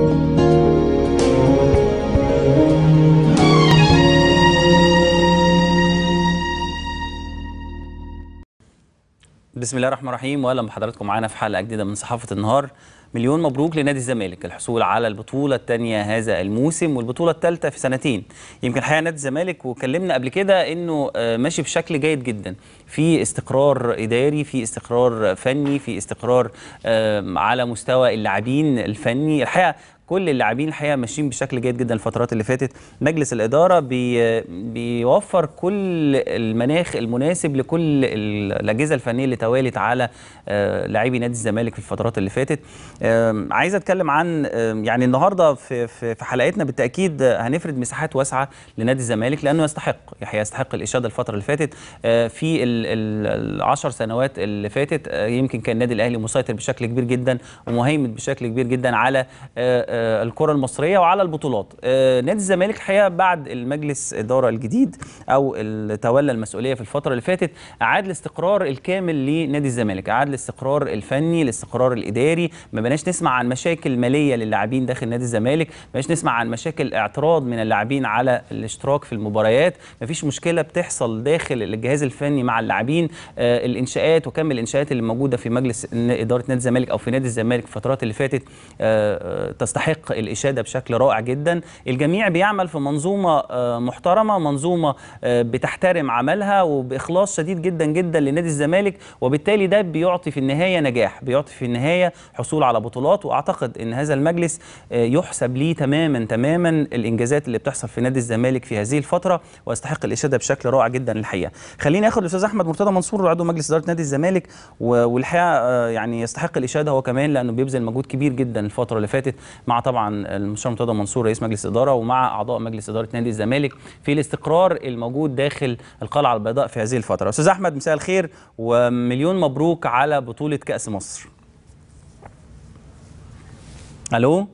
بسم الله الرحمن الرحيم واهلا بحضراتكم معانا في حلقه جديده من صحافه النهار مليون مبروك لنادي الزمالك الحصول على البطوله الثانيه هذا الموسم والبطوله الثالثه في سنتين يمكن حقيقه نادي الزمالك وكلمنا قبل كده انه آه، ماشي بشكل جيد جدا في استقرار اداري في استقرار فني في استقرار آه، على مستوى اللاعبين الفني الحقيقه كل اللاعبين الحقيقه ماشيين بشكل جيد جدا الفترات اللي فاتت مجلس الاداره بي بيوفر كل المناخ المناسب لكل الاجهزه الفنيه اللي توالت على آه، لاعبي نادي الزمالك في الفترات اللي فاتت عايز اتكلم عن يعني النهارده في في حلقتنا بالتاكيد هنفرد مساحات واسعه لنادي الزمالك لانه يستحق يحيى يستحق الاشاده الفتره اللي فاتت آه، في العشر سنوات اللي فاتت آه، يمكن كان النادي الاهلي مسيطر بشكل كبير جدا ومهيمن بشكل كبير جدا على آه، الكره المصريه وعلى البطولات آه، نادي الزمالك الحقيقه بعد المجلس اداره الجديد او تولى المسؤوليه في الفتره اللي فاتت اعاد الاستقرار الكامل لنادي الزمالك اعاد الاستقرار الفني الاستقرار الاداري ما بناش نسمع عن مشاكل ماليه للاعبين داخل نادي الزمالك ما بناش نسمع عن مشاكل اعتراض من اللاعبين على الاشتراك في المباريات ما فيش مشكله بتحصل داخل الجهاز الفني مع اللاعبين آه، الانشاءات وكم الانشاءات اللي موجوده في مجلس اداره نادي الزمالك او في نادي الزمالك الفترات اللي فاتت تستحق يستحق الإشادة بشكل رائع جدا الجميع بيعمل في منظومة آه، محترمة منظومة آه، بتحترم عملها وبإخلاص شديد جدا جدا لنادي الزمالك وبالتالي ده بيعطي في النهاية نجاح بيعطي في النهاية حصول على بطولات وأعتقد أن هذا المجلس آه، يحسب ليه تماما تماما الإنجازات اللي بتحصل في نادي الزمالك في هذه الفترة ويستحق الإشادة بشكل رائع جدا الحقيقة خليني أخد الأستاذ أحمد مرتضى منصور عضو مجلس إدارة نادي الزمالك والحقيقة يعني يستحق الإشادة هو كمان لأنه بيبذل مجهود كبير جدا الفترة اللي فاتت مع طبعا المستشار مرتضى منصور رئيس مجلس اداره ومع اعضاء مجلس اداره نادي الزمالك في الاستقرار الموجود داخل القلعه البيضاء في هذه الفتره استاذ احمد مساء الخير ومليون مبروك على بطوله كاس مصر الو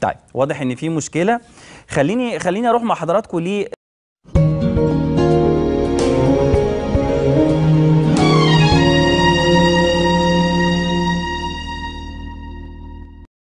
طيب واضح ان في مشكله خليني خليني اروح مع حضراتكم ليه